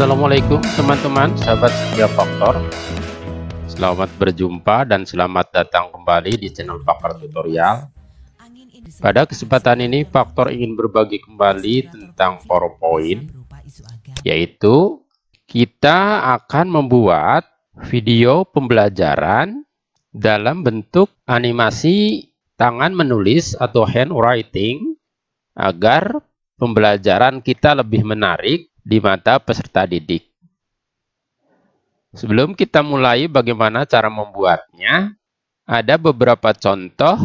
Assalamualaikum teman-teman sahabat setia faktor Selamat berjumpa dan selamat datang kembali di channel Faktor Tutorial Pada kesempatan ini Faktor ingin berbagi kembali tentang PowerPoint Yaitu kita akan membuat video pembelajaran dalam bentuk animasi tangan menulis atau handwriting agar pembelajaran kita lebih menarik di mata peserta didik. Sebelum kita mulai bagaimana cara membuatnya, ada beberapa contoh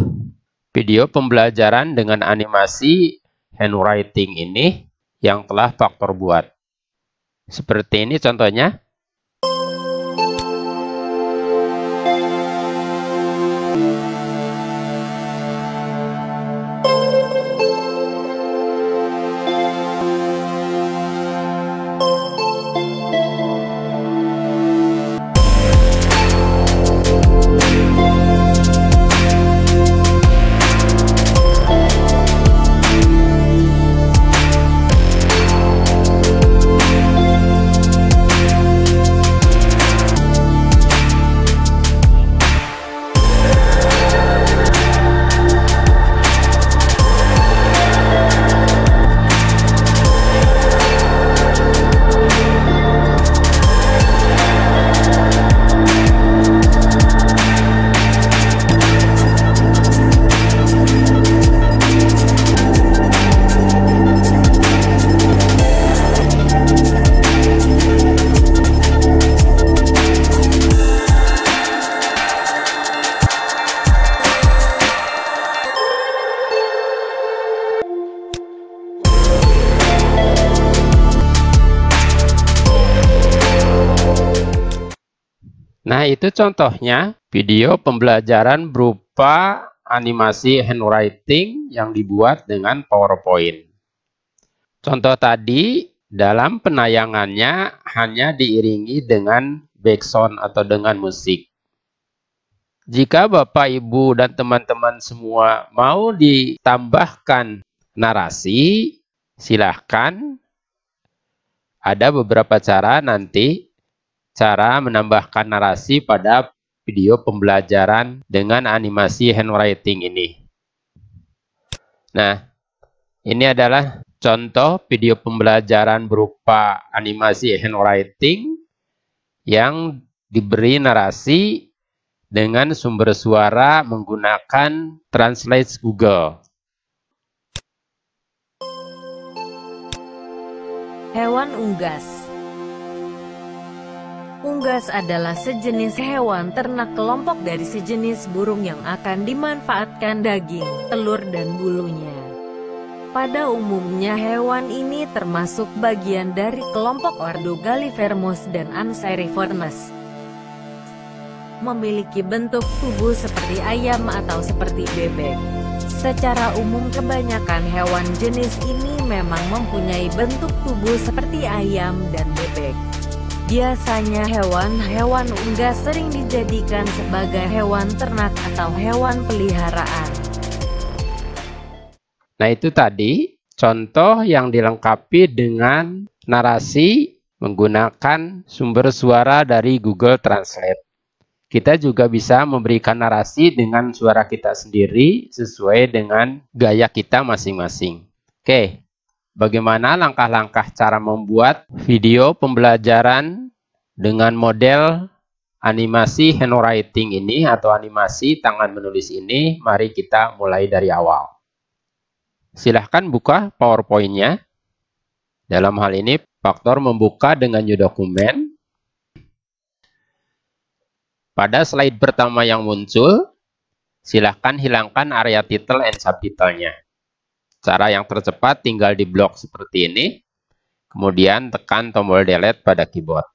video pembelajaran dengan animasi handwriting ini yang telah faktor buat. Seperti ini contohnya. Nah, itu contohnya video pembelajaran berupa animasi handwriting yang dibuat dengan PowerPoint. Contoh tadi dalam penayangannya hanya diiringi dengan background atau dengan musik. Jika Bapak, Ibu, dan teman-teman semua mau ditambahkan narasi, silahkan. Ada beberapa cara nanti cara menambahkan narasi pada video pembelajaran dengan animasi handwriting ini. Nah, ini adalah contoh video pembelajaran berupa animasi handwriting yang diberi narasi dengan sumber suara menggunakan Translate Google. Hewan unggas Unggas adalah sejenis hewan ternak kelompok dari sejenis burung yang akan dimanfaatkan daging, telur dan bulunya. Pada umumnya hewan ini termasuk bagian dari kelompok Ordo Ordogalifermus dan Anseriformes. Memiliki bentuk tubuh seperti ayam atau seperti bebek. Secara umum kebanyakan hewan jenis ini memang mempunyai bentuk tubuh seperti ayam dan bebek. Biasanya hewan-hewan unggas sering dijadikan sebagai hewan ternak atau hewan peliharaan. Nah itu tadi contoh yang dilengkapi dengan narasi menggunakan sumber suara dari Google Translate. Kita juga bisa memberikan narasi dengan suara kita sendiri sesuai dengan gaya kita masing-masing. Oke, bagaimana langkah-langkah cara membuat video pembelajaran dengan model animasi handwriting ini atau animasi tangan menulis ini, mari kita mulai dari awal. Silahkan buka PowerPoint-nya. Dalam hal ini, faktor membuka dengan new document. Pada slide pertama yang muncul, silahkan hilangkan area title and subtitle-nya. Cara yang tercepat tinggal di blok seperti ini, kemudian tekan tombol delete pada keyboard.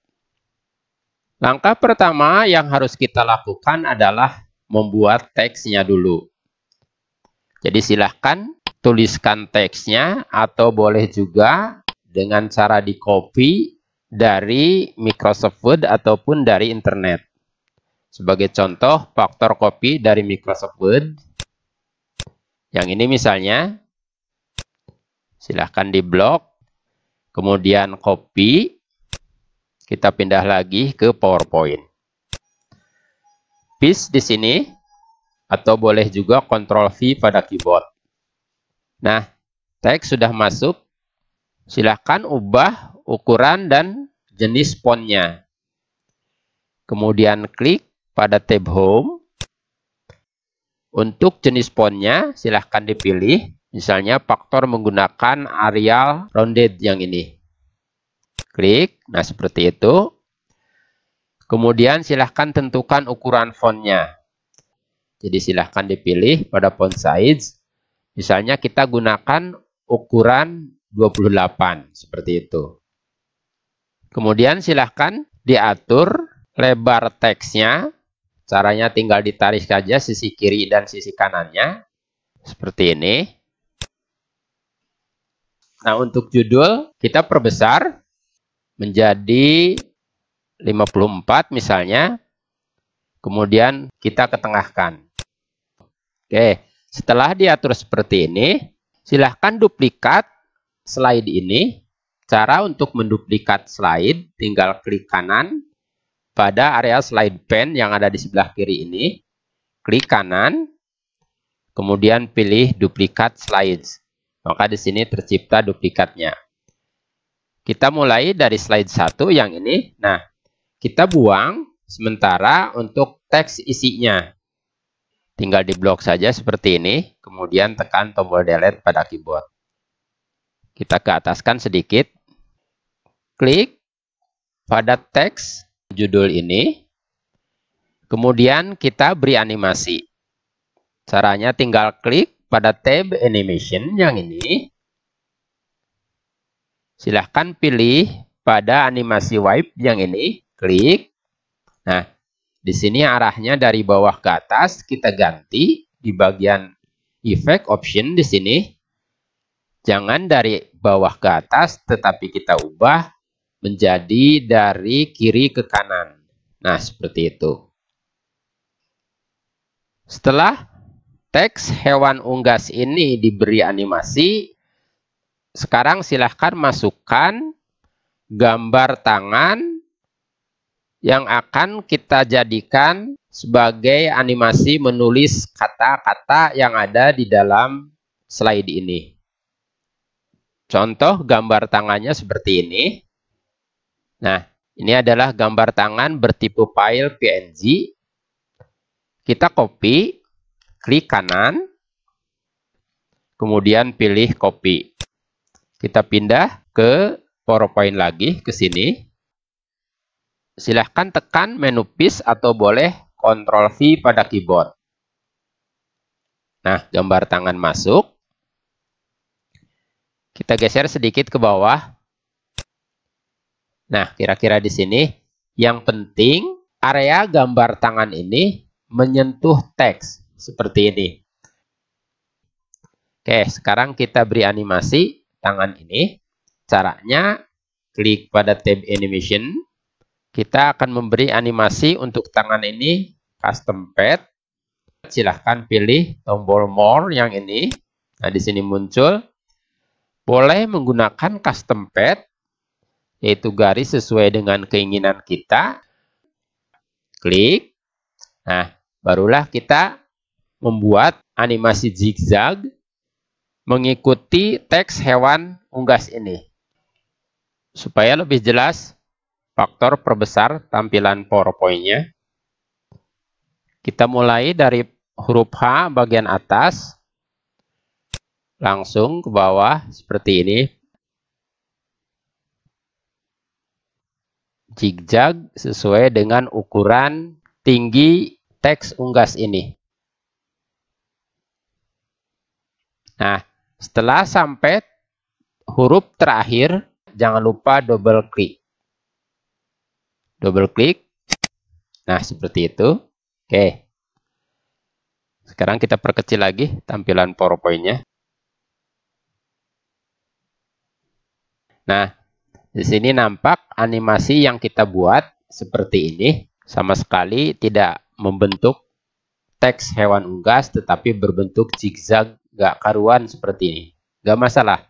Langkah pertama yang harus kita lakukan adalah membuat teksnya dulu. Jadi silahkan tuliskan teksnya atau boleh juga dengan cara di copy dari Microsoft Word ataupun dari internet. Sebagai contoh, faktor copy dari Microsoft Word. Yang ini misalnya, Silahkan di blok. Kemudian copy. Kita pindah lagi ke PowerPoint. Paste di sini. Atau boleh juga Ctrl V pada keyboard. Nah, teks sudah masuk. Silahkan ubah ukuran dan jenis fontnya. Kemudian klik pada tab Home. Untuk jenis fontnya silahkan dipilih. Misalnya faktor menggunakan Arial rounded yang ini. Klik, nah seperti itu. Kemudian silahkan tentukan ukuran fontnya. Jadi silahkan dipilih pada font size. Misalnya kita gunakan ukuran 28, seperti itu. Kemudian silahkan diatur lebar teksnya. Caranya tinggal ditarik saja sisi kiri dan sisi kanannya. Seperti ini. Nah, untuk judul kita perbesar menjadi 54 misalnya. Kemudian kita ketengahkan. Oke, setelah diatur seperti ini, silahkan duplikat slide ini. Cara untuk menduplikat slide, tinggal klik kanan pada area slide pen yang ada di sebelah kiri ini. Klik kanan, kemudian pilih duplikat slides. Maka di sini tercipta duplikatnya. Kita mulai dari slide 1 yang ini. Nah, kita buang sementara untuk teks isinya. Tinggal di blok saja seperti ini, kemudian tekan tombol delete pada keyboard. Kita ke ataskan sedikit. Klik pada teks judul ini. Kemudian kita beri animasi. Caranya tinggal klik pada tab animation yang ini, silahkan pilih pada animasi wipe yang ini, klik. Nah, di sini arahnya dari bawah ke atas kita ganti di bagian effect option di sini. Jangan dari bawah ke atas tetapi kita ubah menjadi dari kiri ke kanan. Nah, seperti itu. Setelah teks hewan unggas ini diberi animasi, sekarang silahkan masukkan gambar tangan yang akan kita jadikan sebagai animasi menulis kata-kata yang ada di dalam slide ini. Contoh gambar tangannya seperti ini. Nah, ini adalah gambar tangan bertipe file PNG. Kita copy klik kanan, kemudian pilih copy. Kita pindah ke PowerPoint lagi ke sini. Silahkan tekan menu paste atau boleh Ctrl V pada keyboard. Nah, gambar tangan masuk. Kita geser sedikit ke bawah. Nah, kira-kira di sini yang penting area gambar tangan ini menyentuh teks seperti ini. Oke, sekarang kita beri animasi tangan ini. Caranya, klik pada tab animation. Kita akan memberi animasi untuk tangan ini custom pad. Silahkan pilih tombol more yang ini. Nah, di sini muncul. Boleh menggunakan custom pad, yaitu garis sesuai dengan keinginan kita. Klik. Nah, barulah kita membuat animasi zigzag mengikuti teks hewan unggas ini. Supaya lebih jelas, faktor perbesar tampilan PowerPoint-nya. Kita mulai dari huruf H bagian atas, langsung ke bawah seperti ini. Zigzag sesuai dengan ukuran tinggi teks unggas ini. Nah, setelah sampai huruf terakhir, jangan lupa double klik. Double klik. Nah, seperti itu. Oke. Sekarang kita perkecil lagi tampilan PowerPoint-nya. Nah, di sini nampak animasi yang kita buat seperti ini. Sama sekali tidak membentuk teks hewan unggas, tetapi berbentuk zigzag nggak karuan seperti ini. Nggak masalah.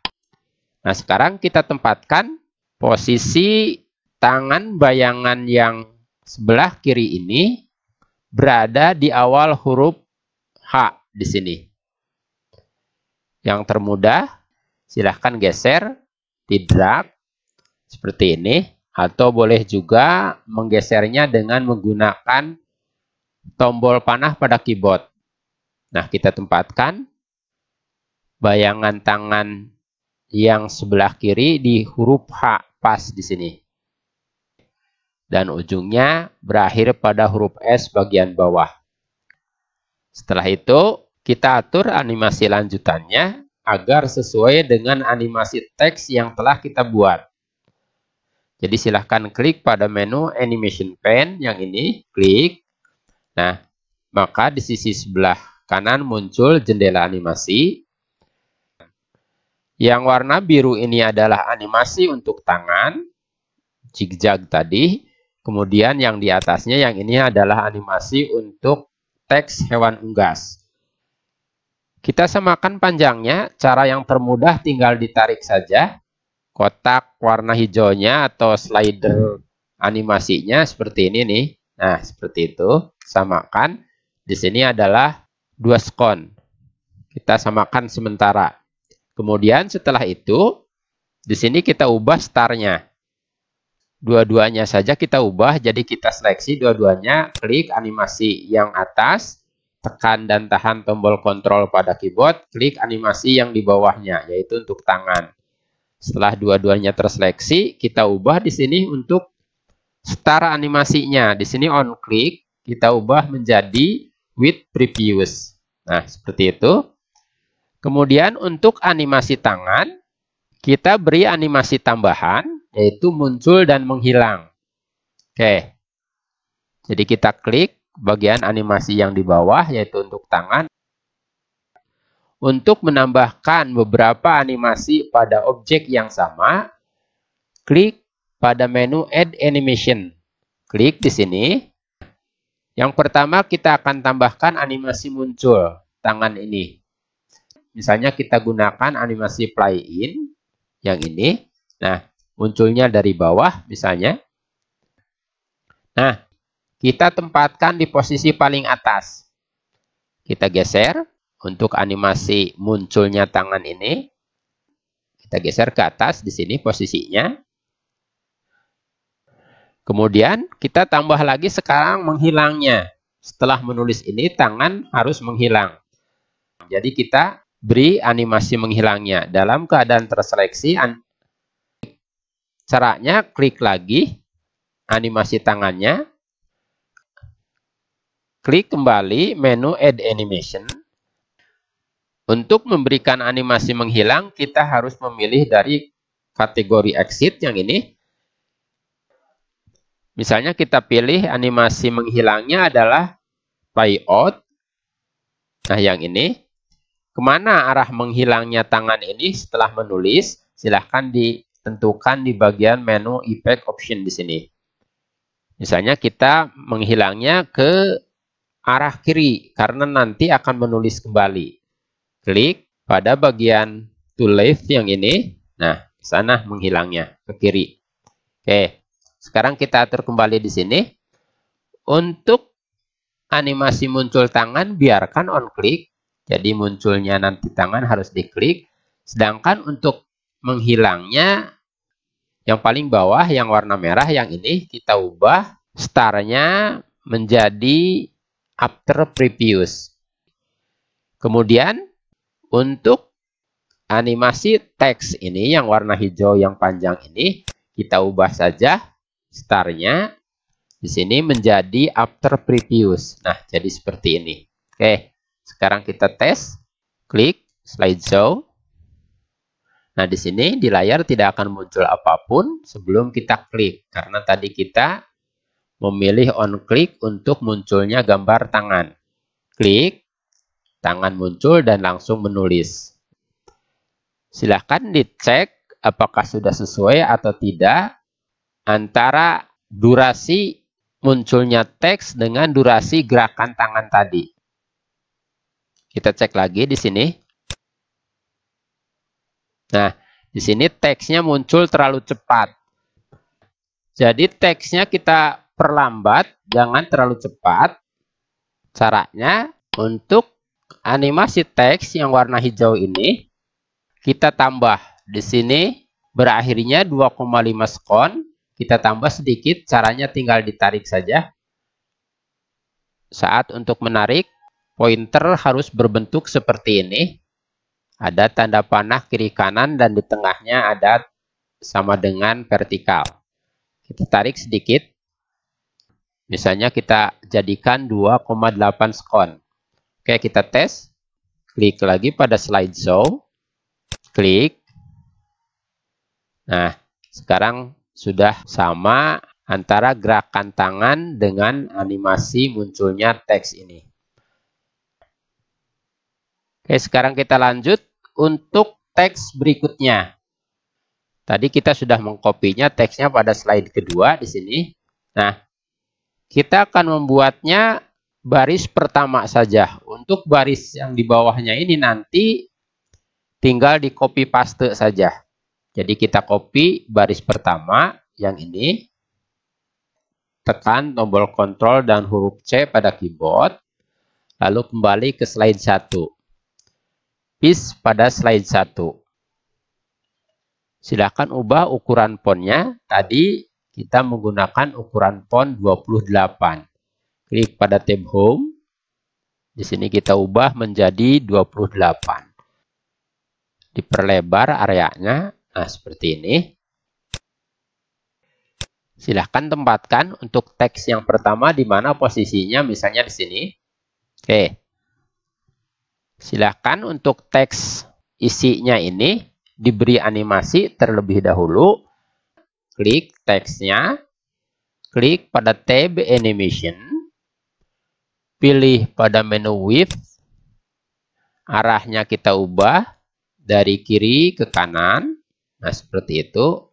Nah, sekarang kita tempatkan posisi tangan bayangan yang sebelah kiri ini berada di awal huruf H di sini. Yang termudah, silahkan geser, di drag, seperti ini. Atau boleh juga menggesernya dengan menggunakan tombol panah pada keyboard. Nah, kita tempatkan bayangan tangan yang sebelah kiri di huruf H pas di sini. Dan ujungnya berakhir pada huruf S bagian bawah. Setelah itu, kita atur animasi lanjutannya agar sesuai dengan animasi teks yang telah kita buat. Jadi silahkan klik pada menu Animation Pen yang ini, klik. Nah, maka di sisi sebelah kanan muncul jendela animasi. Yang warna biru ini adalah animasi untuk tangan, zigzag tadi. Kemudian yang di atasnya yang ini adalah animasi untuk teks hewan unggas. Kita samakan panjangnya, cara yang termudah tinggal ditarik saja. Kotak warna hijaunya atau slider animasinya seperti ini nih. Nah, seperti itu. Samakan. Di sini adalah dua skon. Kita samakan sementara. Kemudian setelah itu, di sini kita ubah startnya Dua-duanya saja kita ubah, jadi kita seleksi dua-duanya, klik animasi yang atas, tekan dan tahan tombol kontrol pada keyboard, klik animasi yang di bawahnya, yaitu untuk tangan. Setelah dua-duanya terseleksi, kita ubah di sini untuk start animasinya. Di sini on click, kita ubah menjadi with previous Nah, seperti itu. Kemudian untuk animasi tangan, kita beri animasi tambahan, yaitu muncul dan menghilang. Oke. Jadi kita klik bagian animasi yang di bawah, yaitu untuk tangan. Untuk menambahkan beberapa animasi pada objek yang sama, klik pada menu Add Animation. Klik di sini. Yang pertama kita akan tambahkan animasi muncul tangan ini. Misalnya kita gunakan animasi play in yang ini. Nah, munculnya dari bawah misalnya. Nah, kita tempatkan di posisi paling atas. Kita geser untuk animasi munculnya tangan ini. Kita geser ke atas di sini posisinya. Kemudian kita tambah lagi sekarang menghilangnya. Setelah menulis ini tangan harus menghilang. Jadi kita beri animasi menghilangnya. Dalam keadaan terseleksi, caranya klik lagi animasi tangannya, klik kembali menu Add Animation. Untuk memberikan animasi menghilang, kita harus memilih dari kategori exit yang ini. Misalnya kita pilih animasi menghilangnya adalah payout. Nah, yang ini. Kemana arah menghilangnya tangan ini setelah menulis? Silahkan ditentukan di bagian menu Effect Option di sini. Misalnya kita menghilangnya ke arah kiri karena nanti akan menulis kembali. Klik pada bagian to left yang ini. Nah, sana menghilangnya ke kiri. Oke, sekarang kita atur kembali di sini. Untuk animasi muncul tangan biarkan on click jadi munculnya nanti tangan harus diklik. Sedangkan untuk menghilangnya yang paling bawah yang warna merah yang ini kita ubah starnya menjadi after previous. Kemudian untuk animasi teks ini yang warna hijau yang panjang ini kita ubah saja starnya di sini menjadi after previous. Nah, jadi seperti ini. Oke. Okay. Sekarang kita tes, klik slide show Nah, di sini di layar tidak akan muncul apapun sebelum kita klik karena tadi kita memilih on click untuk munculnya gambar tangan. Klik, tangan muncul dan langsung menulis. Silahkan dicek apakah sudah sesuai atau tidak antara durasi munculnya teks dengan durasi gerakan tangan tadi. Kita cek lagi di sini. Nah, di sini teksnya muncul terlalu cepat. Jadi teksnya kita perlambat, jangan terlalu cepat. Caranya untuk animasi teks yang warna hijau ini kita tambah di sini berakhirnya 2,5 skon. Kita tambah sedikit, caranya tinggal ditarik saja. Saat untuk menarik, Pointer harus berbentuk seperti ini. Ada tanda panah kiri kanan dan di tengahnya ada sama dengan vertikal. Kita tarik sedikit. Misalnya kita jadikan 2,8 skon. Oke, kita tes. Klik lagi pada slide show, Klik. Nah, sekarang sudah sama antara gerakan tangan dengan animasi munculnya teks ini. Oke, sekarang kita lanjut untuk teks berikutnya. Tadi kita sudah mengkopinya teksnya pada slide kedua di sini. Nah, kita akan membuatnya baris pertama saja. Untuk baris yang di bawahnya ini nanti tinggal di copy paste saja. Jadi kita copy baris pertama yang ini. Tekan tombol Ctrl dan huruf C pada keyboard. Lalu kembali ke slide 1 is pada slide 1. Silakan ubah ukuran fontnya. Tadi kita menggunakan ukuran font 28. Klik pada tab Home. Di sini kita ubah menjadi 28. Diperlebar areanya. Nah, seperti ini. Silahkan tempatkan untuk teks yang pertama di mana posisinya, misalnya di sini. Oke. Silahkan untuk teks isinya ini diberi animasi terlebih dahulu. Klik teksnya. Klik pada tab animation. Pilih pada menu width. Arahnya kita ubah dari kiri ke kanan. Nah, seperti itu.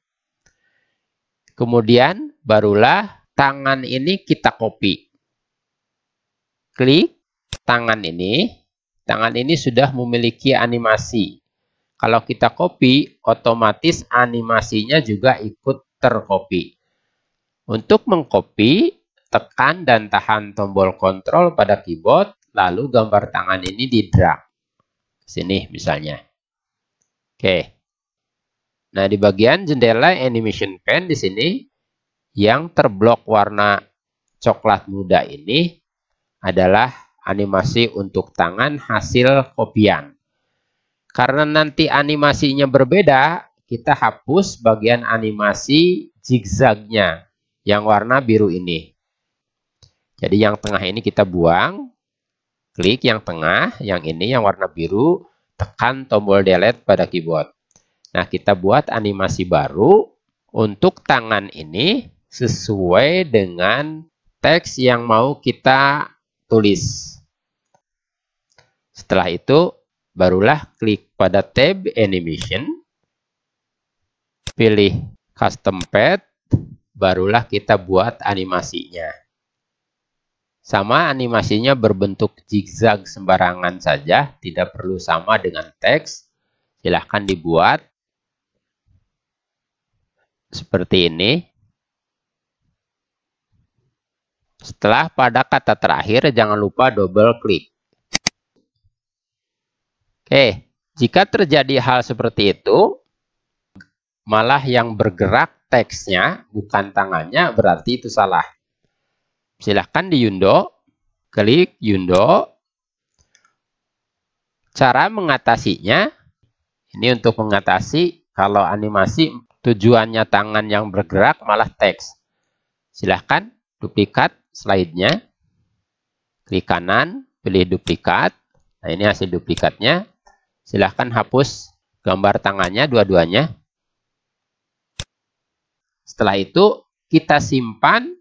Kemudian barulah tangan ini kita copy. Klik tangan ini tangan ini sudah memiliki animasi. Kalau kita copy, otomatis animasinya juga ikut tercopy. Untuk mengcopy, tekan dan tahan tombol kontrol pada keyboard, lalu gambar tangan ini di drag. Sini misalnya. Oke. Nah, di bagian jendela animation pen di sini, yang terblok warna coklat muda ini adalah animasi untuk tangan hasil kopian. Karena nanti animasinya berbeda, kita hapus bagian animasi zigzagnya yang warna biru ini. Jadi yang tengah ini kita buang, klik yang tengah, yang ini yang warna biru, tekan tombol delete pada keyboard. Nah, kita buat animasi baru untuk tangan ini sesuai dengan teks yang mau kita tulis. Setelah itu, barulah klik pada tab animation, pilih custom Path, barulah kita buat animasinya. Sama animasinya berbentuk zigzag sembarangan saja, tidak perlu sama dengan teks. Silahkan dibuat seperti ini. Setelah pada kata terakhir, jangan lupa double klik. Oke, jika terjadi hal seperti itu, malah yang bergerak teksnya bukan tangannya berarti itu salah. Silahkan di Yundo, klik Yundo. Cara mengatasinya, ini untuk mengatasi kalau animasi tujuannya tangan yang bergerak malah teks. Silahkan duplikat slide-nya, klik kanan, pilih duplikat. Nah ini hasil duplikatnya, Silahkan hapus gambar tangannya dua-duanya. Setelah itu kita simpan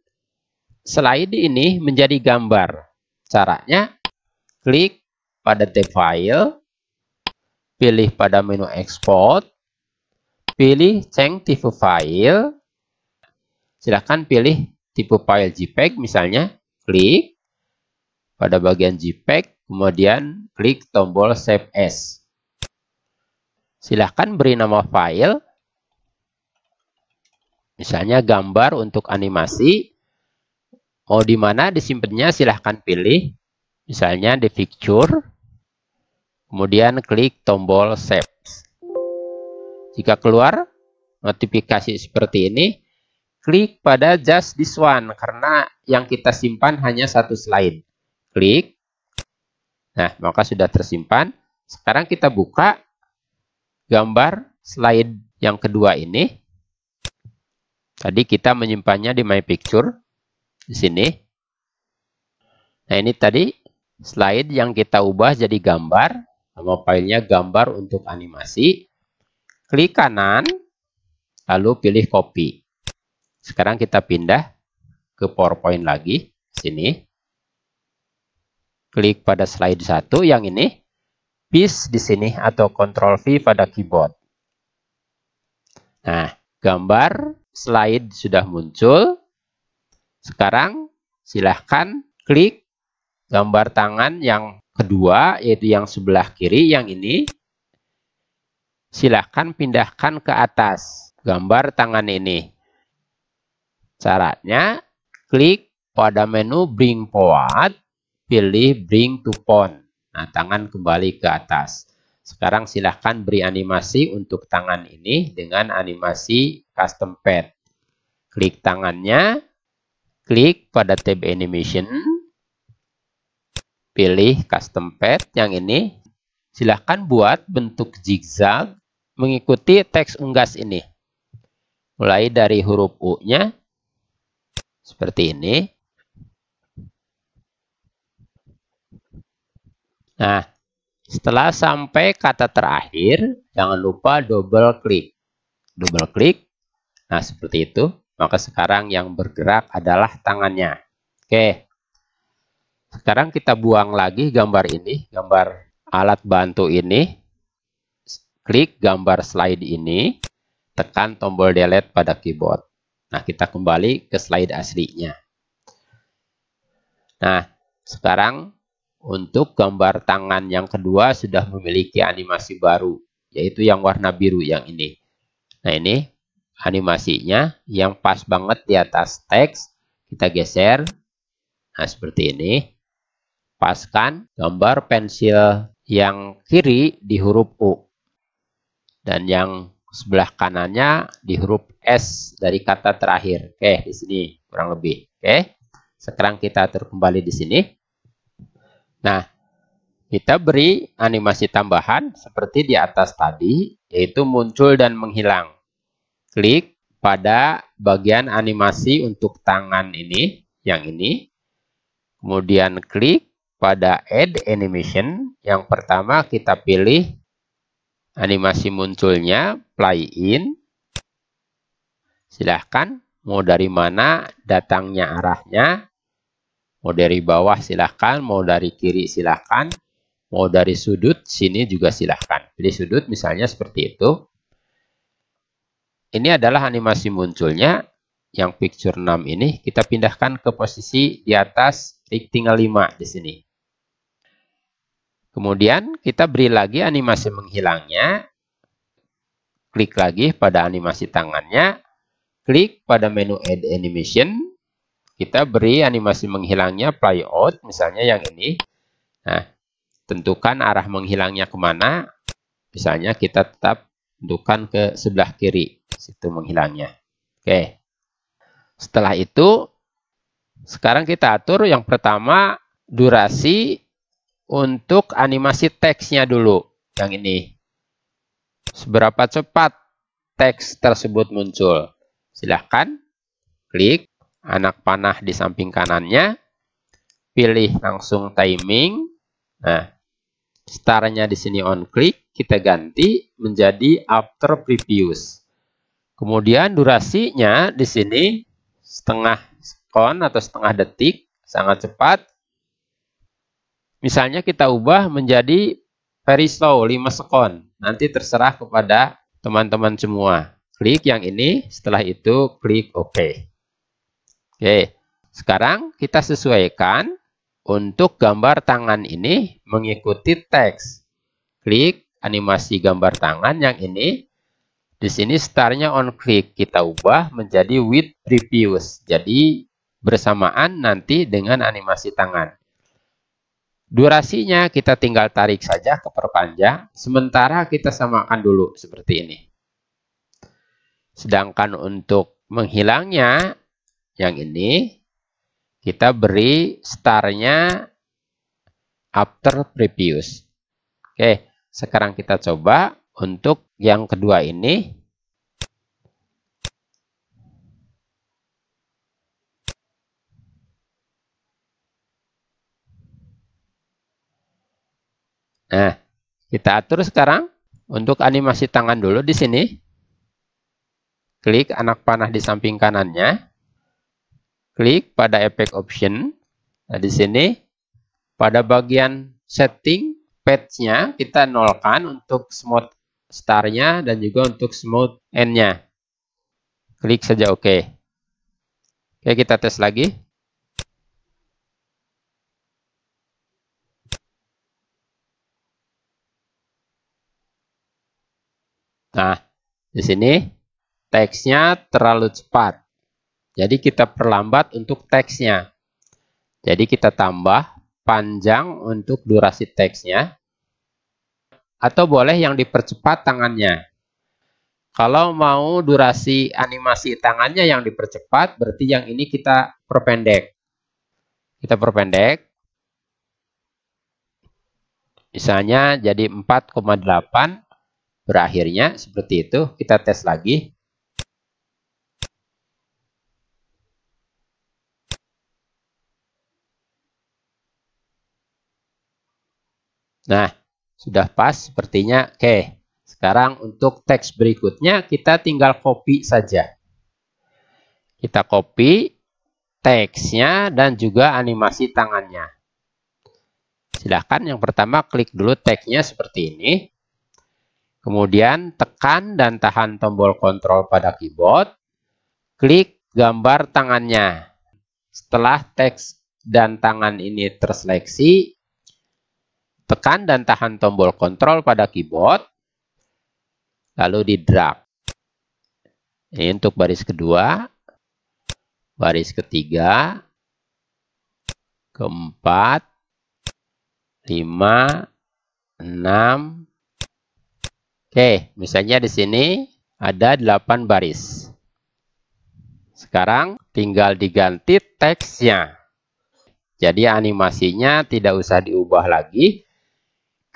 slide ini menjadi gambar. Caranya klik pada tab file, pilih pada menu export, pilih change tipe file. Silahkan pilih tipe file JPEG misalnya, klik pada bagian JPEG, kemudian klik tombol save as. Silahkan beri nama file. Misalnya gambar untuk animasi. Mau di mana disimpannya silahkan pilih. Misalnya di picture. Kemudian klik tombol save. Jika keluar notifikasi seperti ini, klik pada just this one karena yang kita simpan hanya satu slide. Klik. Nah, maka sudah tersimpan. Sekarang kita buka gambar slide yang kedua ini. Tadi kita menyimpannya di My Picture di sini. Nah, ini tadi slide yang kita ubah jadi gambar. Nama filenya gambar untuk animasi. Klik kanan, lalu pilih copy. Sekarang kita pindah ke PowerPoint lagi, sini. Klik pada slide 1 yang ini piece di sini atau Control V pada keyboard. Nah, gambar slide sudah muncul. Sekarang silahkan klik gambar tangan yang kedua, yaitu yang sebelah kiri, yang ini. Silahkan pindahkan ke atas gambar tangan ini. Caranya, klik pada menu Bring Forward, pilih Bring to Point. Nah, tangan kembali ke atas. Sekarang silahkan beri animasi untuk tangan ini dengan animasi custom pad. Klik tangannya, klik pada tab animation, pilih custom pad yang ini. Silahkan buat bentuk zigzag mengikuti teks unggas ini. Mulai dari huruf U-nya, seperti ini. Nah, setelah sampai kata terakhir, jangan lupa double klik. Double klik. Nah, seperti itu. Maka sekarang yang bergerak adalah tangannya. Oke. Sekarang kita buang lagi gambar ini, gambar alat bantu ini. Klik gambar slide ini, tekan tombol delete pada keyboard. Nah, kita kembali ke slide aslinya. Nah, sekarang untuk gambar tangan yang kedua sudah memiliki animasi baru, yaitu yang warna biru yang ini. Nah ini animasinya yang pas banget di atas teks. Kita geser. Nah seperti ini. Paskan gambar pensil yang kiri di huruf U. Dan yang sebelah kanannya di huruf S dari kata terakhir. Oke, di sini kurang lebih. Oke. Sekarang kita atur di sini. Nah, kita beri animasi tambahan seperti di atas tadi, yaitu muncul dan menghilang. Klik pada bagian animasi untuk tangan ini, yang ini. Kemudian klik pada Add Animation. Yang pertama kita pilih animasi munculnya, Play In. Silahkan mau dari mana datangnya arahnya, Mau dari bawah silahkan, mau dari kiri silahkan, mau dari sudut sini juga silahkan. Pilih sudut misalnya seperti itu. Ini adalah animasi munculnya. Yang picture 6 ini kita pindahkan ke posisi di atas tinggal 5 di sini. Kemudian kita beri lagi animasi menghilangnya. Klik lagi pada animasi tangannya. Klik pada menu Add Animation kita beri animasi menghilangnya play out misalnya yang ini. Nah, tentukan arah menghilangnya kemana. Misalnya kita tetap tentukan ke sebelah kiri, situ menghilangnya. Oke. Setelah itu, sekarang kita atur yang pertama durasi untuk animasi teksnya dulu. Yang ini. Seberapa cepat teks tersebut muncul. Silahkan klik anak panah di samping kanannya. Pilih langsung timing. Nah, starnya di sini on click, kita ganti menjadi after previous. Kemudian durasinya di sini setengah sekon atau setengah detik, sangat cepat. Misalnya kita ubah menjadi very slow 5 sekon. Nanti terserah kepada teman-teman semua. Klik yang ini, setelah itu klik OK. Oke, sekarang kita sesuaikan untuk gambar tangan ini mengikuti teks. Klik animasi gambar tangan yang ini. Di sini startnya on click kita ubah menjadi with previous. Jadi bersamaan nanti dengan animasi tangan. Durasinya kita tinggal tarik saja ke perpanjang, sementara kita samakan dulu seperti ini. Sedangkan untuk menghilangnya yang ini kita beri starnya after previous. Oke, sekarang kita coba untuk yang kedua ini. Nah, kita atur sekarang untuk animasi tangan dulu di sini. Klik anak panah di samping kanannya. Klik pada efek option. Nah, di sini pada bagian setting patch-nya kita nolkan untuk smooth star-nya dan juga untuk smooth end-nya. Klik saja Oke. Oke, kita tes lagi. Nah, di sini teksnya terlalu cepat. Jadi kita perlambat untuk teksnya. Jadi kita tambah panjang untuk durasi teksnya. Atau boleh yang dipercepat tangannya. Kalau mau durasi animasi tangannya yang dipercepat, berarti yang ini kita perpendek. Kita perpendek. Misalnya jadi 4,8 berakhirnya seperti itu. Kita tes lagi. Nah, sudah pas sepertinya. Oke, sekarang untuk teks berikutnya kita tinggal copy saja. Kita copy teksnya dan juga animasi tangannya. Silahkan yang pertama klik dulu teksnya seperti ini. Kemudian tekan dan tahan tombol kontrol pada keyboard. Klik gambar tangannya. Setelah teks dan tangan ini terseleksi, Tekan dan tahan tombol kontrol pada keyboard, lalu di drag. Ini untuk baris kedua, baris ketiga, keempat, lima, enam. Oke, misalnya di sini ada delapan baris. Sekarang tinggal diganti teksnya. Jadi animasinya tidak usah diubah lagi,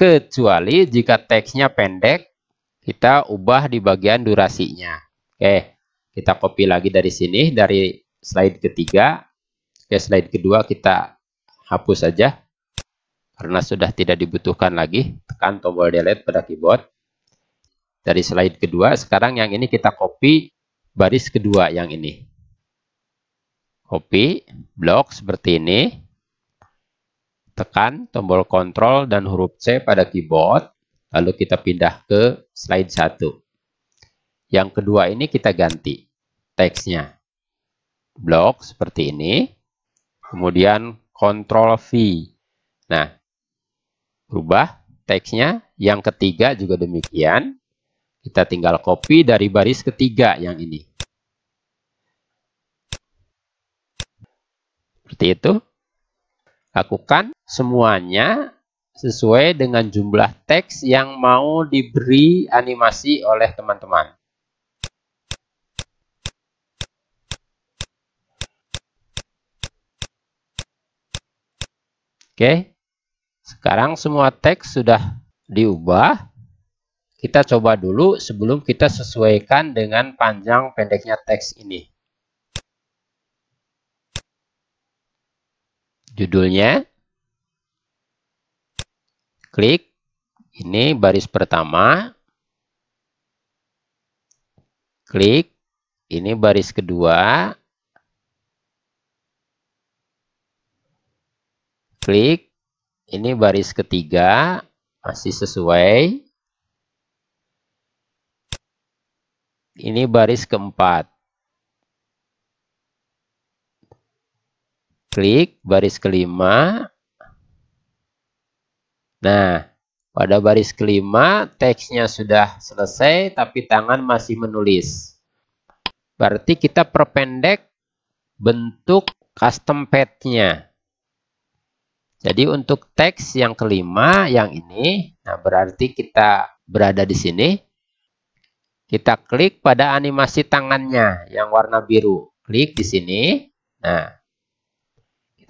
kecuali jika teksnya pendek, kita ubah di bagian durasinya. Oke, kita copy lagi dari sini, dari slide ketiga. Oke, slide kedua kita hapus saja, karena sudah tidak dibutuhkan lagi. Tekan tombol delete pada keyboard. Dari slide kedua, sekarang yang ini kita copy baris kedua yang ini. Copy, blok seperti ini tekan tombol kontrol dan huruf C pada keyboard, lalu kita pindah ke slide 1. Yang kedua ini kita ganti teksnya. Blok seperti ini, kemudian kontrol V. Nah, berubah teksnya. Yang ketiga juga demikian. Kita tinggal copy dari baris ketiga yang ini. Seperti itu. Lakukan semuanya sesuai dengan jumlah teks yang mau diberi animasi oleh teman-teman. Oke, sekarang semua teks sudah diubah. Kita coba dulu sebelum kita sesuaikan dengan panjang pendeknya teks ini. judulnya. Klik. Ini baris pertama. Klik. Ini baris kedua. Klik. Ini baris ketiga. Masih sesuai. Ini baris keempat. klik baris kelima. Nah, pada baris kelima teksnya sudah selesai tapi tangan masih menulis. Berarti kita perpendek bentuk custom pad-nya. Jadi untuk teks yang kelima yang ini, nah berarti kita berada di sini. Kita klik pada animasi tangannya yang warna biru. Klik di sini. Nah,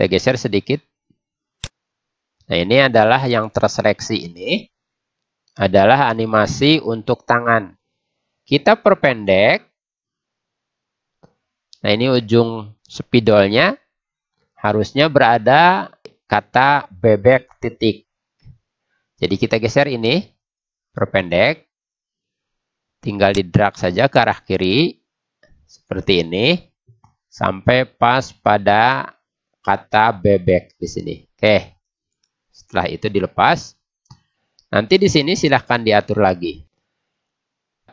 kita geser sedikit. Nah, ini adalah yang terseleksi ini adalah animasi untuk tangan. Kita perpendek. Nah, ini ujung spidolnya harusnya berada kata bebek titik. Jadi kita geser ini perpendek. Tinggal di drag saja ke arah kiri seperti ini sampai pas pada kata bebek di sini. Oke. Setelah itu dilepas. Nanti di sini silahkan diatur lagi.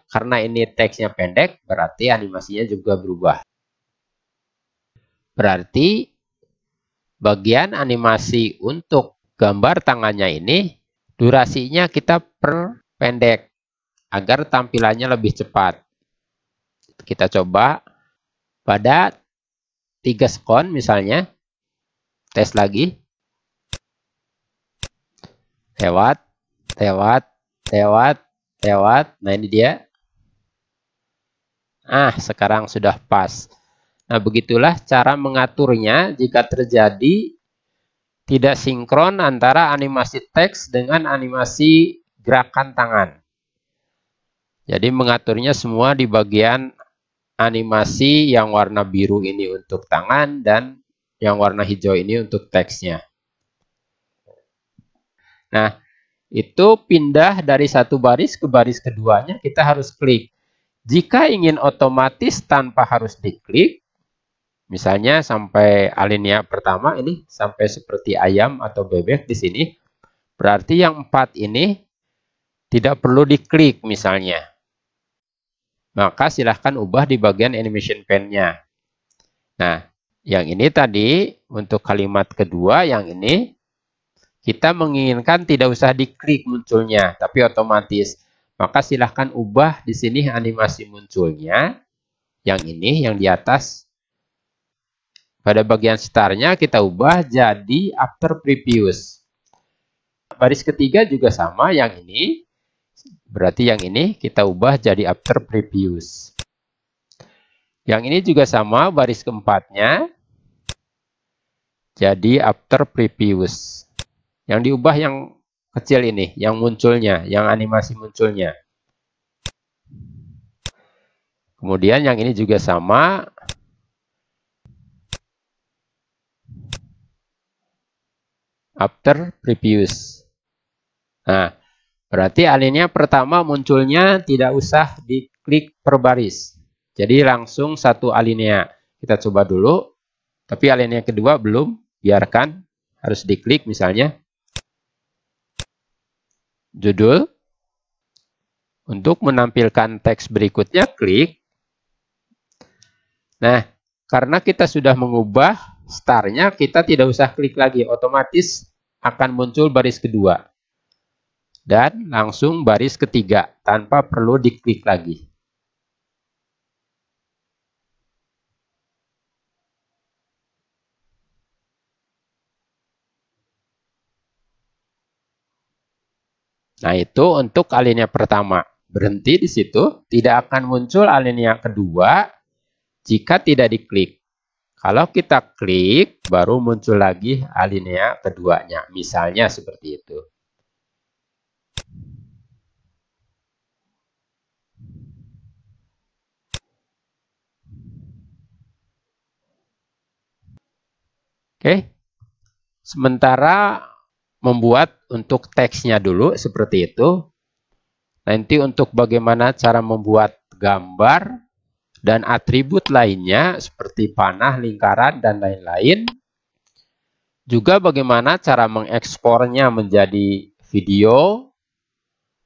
Karena ini teksnya pendek, berarti animasinya juga berubah. Berarti bagian animasi untuk gambar tangannya ini durasinya kita perpendek agar tampilannya lebih cepat. Kita coba pada 3 sekon misalnya tes lagi lewat lewat lewat lewat nah ini dia ah sekarang sudah pas nah begitulah cara mengaturnya jika terjadi tidak sinkron antara animasi teks dengan animasi gerakan tangan jadi mengaturnya semua di bagian animasi yang warna biru ini untuk tangan dan yang warna hijau ini untuk teksnya. Nah, itu pindah dari satu baris ke baris keduanya kita harus klik. Jika ingin otomatis tanpa harus diklik, misalnya sampai alinea pertama ini sampai seperti ayam atau bebek di sini, berarti yang empat ini tidak perlu diklik misalnya. Maka silahkan ubah di bagian animation pen-nya. Nah, yang ini tadi untuk kalimat kedua yang ini kita menginginkan tidak usah diklik munculnya tapi otomatis maka silahkan ubah di sini animasi munculnya yang ini yang di atas pada bagian startnya kita ubah jadi after previous baris ketiga juga sama yang ini berarti yang ini kita ubah jadi after previous yang ini juga sama baris keempatnya jadi after previous. Yang diubah yang kecil ini, yang munculnya, yang animasi munculnya. Kemudian yang ini juga sama. After previous. Nah, berarti alinnya pertama munculnya tidak usah diklik per baris. Jadi langsung satu alinea. Kita coba dulu. Tapi alinea kedua belum biarkan harus diklik misalnya judul untuk menampilkan teks berikutnya klik nah karena kita sudah mengubah starnya kita tidak usah klik lagi otomatis akan muncul baris kedua dan langsung baris ketiga tanpa perlu diklik lagi Nah, itu untuk alinea pertama. Berhenti di situ, tidak akan muncul alinea kedua jika tidak diklik. Kalau kita klik, baru muncul lagi alinea keduanya. Misalnya seperti itu. Oke. Sementara membuat untuk teksnya dulu seperti itu. Nanti untuk bagaimana cara membuat gambar dan atribut lainnya seperti panah, lingkaran, dan lain-lain. Juga bagaimana cara mengekspornya menjadi video,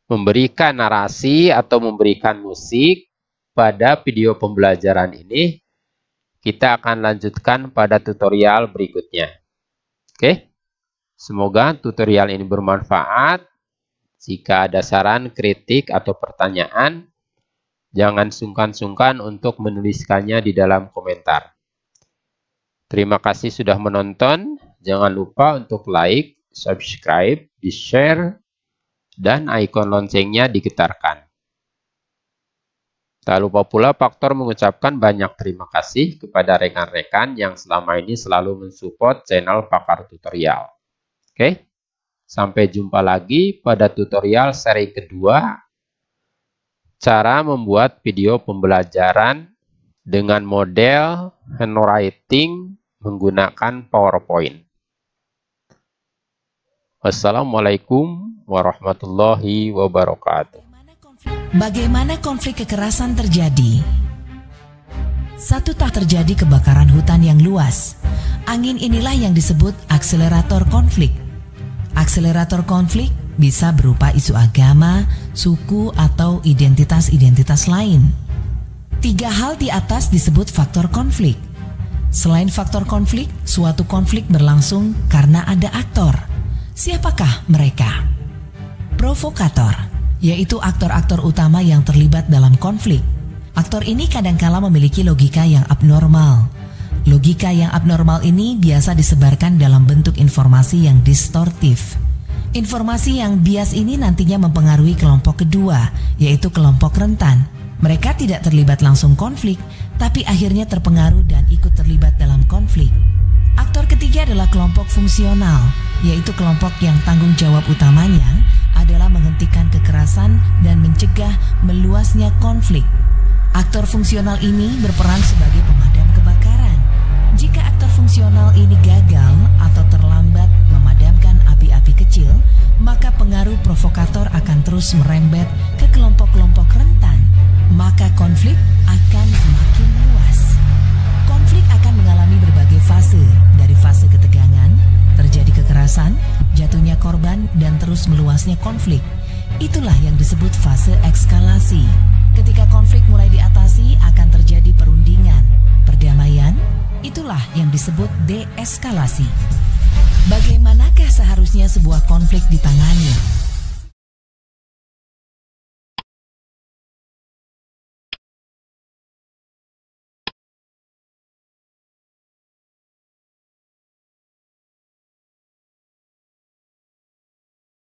memberikan narasi atau memberikan musik pada video pembelajaran ini. Kita akan lanjutkan pada tutorial berikutnya. Oke. Okay? Semoga tutorial ini bermanfaat. Jika ada saran, kritik, atau pertanyaan, jangan sungkan-sungkan untuk menuliskannya di dalam komentar. Terima kasih sudah menonton. Jangan lupa untuk like, subscribe, di-share, dan ikon loncengnya digetarkan. Tak lupa pula Faktor mengucapkan banyak terima kasih kepada rekan-rekan yang selama ini selalu mensupport channel Pakar Tutorial. Oke, sampai jumpa lagi pada tutorial seri kedua cara membuat video pembelajaran dengan model handwriting menggunakan PowerPoint. Wassalamualaikum warahmatullahi wabarakatuh. Bagaimana konflik kekerasan terjadi? Satu tak terjadi kebakaran hutan yang luas. Angin inilah yang disebut akselerator konflik. Akselerator konflik bisa berupa isu agama, suku, atau identitas-identitas lain. Tiga hal di atas disebut faktor konflik. Selain faktor konflik, suatu konflik berlangsung karena ada aktor. Siapakah mereka? Provokator, yaitu aktor-aktor utama yang terlibat dalam konflik. Aktor ini kadangkala memiliki logika yang abnormal, Logika yang abnormal ini biasa disebarkan dalam bentuk informasi yang distortif. Informasi yang bias ini nantinya mempengaruhi kelompok kedua, yaitu kelompok rentan. Mereka tidak terlibat langsung konflik, tapi akhirnya terpengaruh dan ikut terlibat dalam konflik. Aktor ketiga adalah kelompok fungsional, yaitu kelompok yang tanggung jawab utamanya adalah menghentikan kekerasan dan mencegah meluasnya konflik. Aktor fungsional ini berperan sebagai pemandu fungsional ini gagal atau terlambat memadamkan api-api kecil, maka pengaruh provokator akan terus merembet ke kelompok-kelompok rentan, maka konflik akan semakin luas. Konflik akan mengalami berbagai fase, dari fase ketegangan, terjadi kekerasan, jatuhnya korban, dan terus meluasnya konflik. Itulah yang disebut fase ekskalasi. Ketika konflik mulai diatasi, akan terjadi itulah yang disebut deeskalasi. Bagaimanakah seharusnya sebuah konflik ditangani?